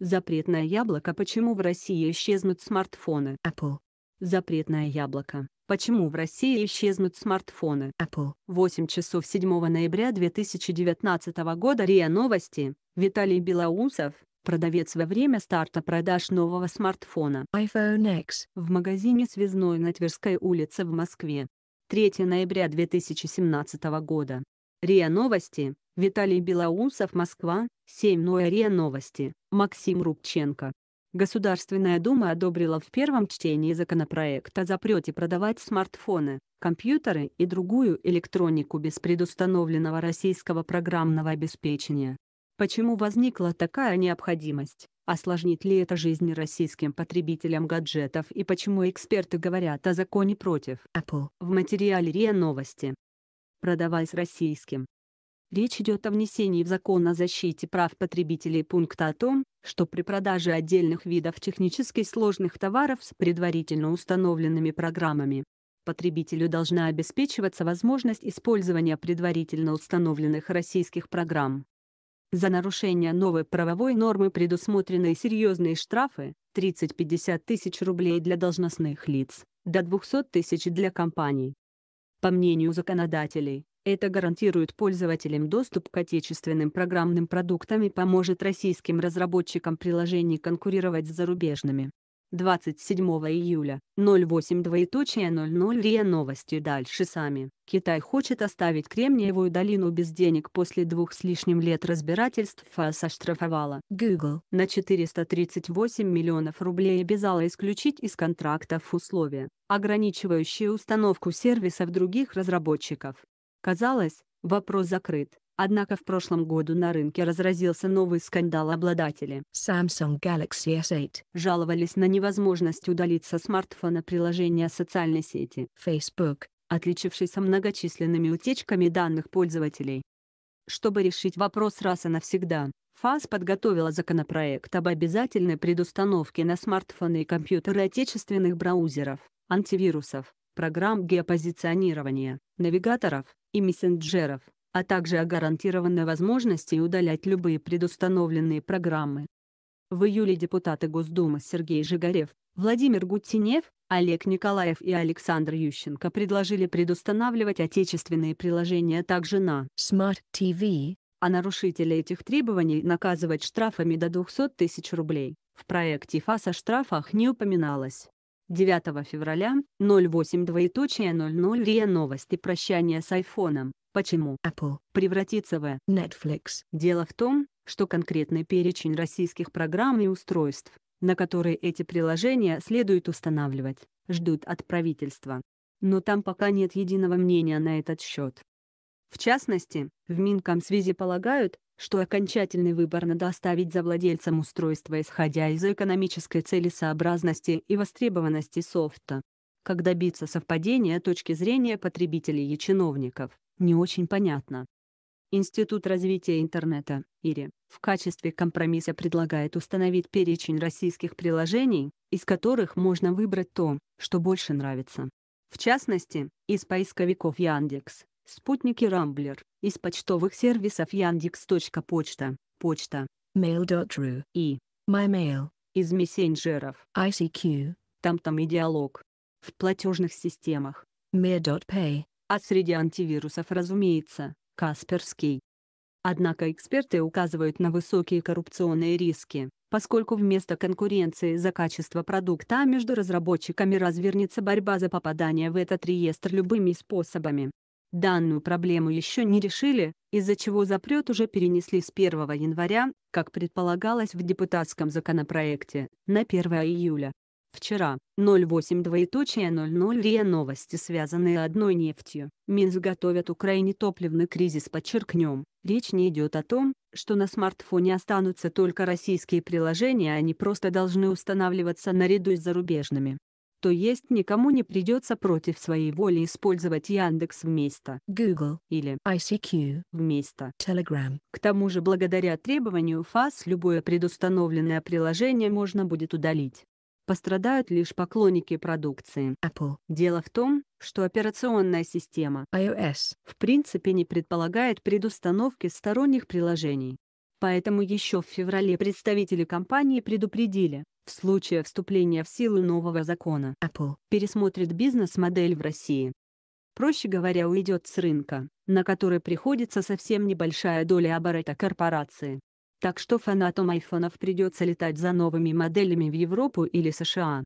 Запретное яблоко Почему в России исчезнут смартфоны? Apple. Запретное яблоко. Почему в России исчезнут смартфоны? Apple. 8 часов 7 ноября 2019 года РИА Новости. Виталий Белоусов, продавец во время старта продаж нового смартфона iPhone X в магазине «Связной» на Тверской улице в Москве. 3 ноября 2017 года. РИА Новости. Виталий Белоусов Москва, 7 ноября новости, Максим Рубченко. Государственная Дума одобрила в первом чтении законопроект о запрете продавать смартфоны, компьютеры и другую электронику без предустановленного российского программного обеспечения. Почему возникла такая необходимость, осложнит ли это жизнь российским потребителям гаджетов и почему эксперты говорят о законе против Apple в материале РИА Новости. Продаваясь российским Речь идет о внесении в закон о защите прав потребителей пункта о том, что при продаже отдельных видов технически сложных товаров с предварительно установленными программами потребителю должна обеспечиваться возможность использования предварительно установленных российских программ. За нарушение новой правовой нормы предусмотрены серьезные штрафы 30-50 тысяч рублей для должностных лиц, до 200 тысяч для компаний. По мнению законодателей, это гарантирует пользователям доступ к отечественным программным продуктам и поможет российским разработчикам приложений конкурировать с зарубежными. 27 июля, 08.00 РИА новости дальше сами. Китай хочет оставить Кремниевую долину без денег после двух с лишним лет разбирательств ФАС оштрафовала Google на 438 миллионов рублей обязала исключить из контрактов условия, ограничивающие установку сервисов других разработчиков. Казалось, вопрос закрыт. Однако в прошлом году на рынке разразился новый скандал обладатели. Samsung Galaxy S8 жаловались на невозможность удалить со смартфона приложение социальной сети Facebook, отличившийся многочисленными утечками данных пользователей. Чтобы решить вопрос раз и навсегда, ФАС подготовила законопроект об обязательной предустановке на смартфоны и компьютеры отечественных браузеров, антивирусов, программ геопозиционирования, навигаторов и мессенджеров, а также о гарантированной возможности удалять любые предустановленные программы. В июле депутаты Госдумы Сергей Жигарев, Владимир Гутинев, Олег Николаев и Александр Ющенко предложили предустанавливать отечественные приложения также на Smart TV, а нарушителей этих требований наказывать штрафами до 200 тысяч рублей. В проекте ФАС о штрафах не упоминалось. 9 февраля 08 двоеточие 00 РИА Новости прощание с айфоном. Почему Apple превратится в Netflix? Дело в том, что конкретный перечень российских программ и устройств, на которые эти приложения следует устанавливать, ждут от правительства. Но там пока нет единого мнения на этот счет. В частности, в Минкомсвязи полагают, что окончательный выбор надо оставить за владельцем устройства, исходя из экономической целесообразности и востребованности софта. Как добиться совпадения точки зрения потребителей и чиновников, не очень понятно. Институт развития интернета, ИРИ, в качестве компромисса предлагает установить перечень российских приложений, из которых можно выбрать то, что больше нравится. В частности, из поисковиков Яндекс, Спутники Рамблер из почтовых сервисов Яндекс.Почта, Почта, Mail.ru и MyMail из мессенджеров ICQ, Там-Там и Диалог. В платежных системах Mir.pay, а среди антивирусов разумеется, Касперский. Однако эксперты указывают на высокие коррупционные риски, поскольку вместо конкуренции за качество продукта между разработчиками развернется борьба за попадание в этот реестр любыми способами. Данную проблему еще не решили, из-за чего запрет уже перенесли с 1 января, как предполагалось в депутатском законопроекте, на 1 июля. Вчера, 08.00 РИА новости связанные одной нефтью. Минск готовят Украине топливный кризис подчеркнем, речь не идет о том, что на смартфоне останутся только российские приложения они просто должны устанавливаться наряду с зарубежными то есть никому не придется против своей воли использовать Яндекс вместо Google или ICQ вместо Telegram. К тому же благодаря требованию ФАС любое предустановленное приложение можно будет удалить. Пострадают лишь поклонники продукции Apple. Дело в том, что операционная система iOS в принципе не предполагает предустановки сторонних приложений. Поэтому еще в феврале представители компании предупредили, в случае вступления в силу нового закона Apple пересмотрит бизнес-модель в России. Проще говоря, уйдет с рынка, на который приходится совсем небольшая доля оборота корпорации. Так что фанатам айфонов придется летать за новыми моделями в Европу или США.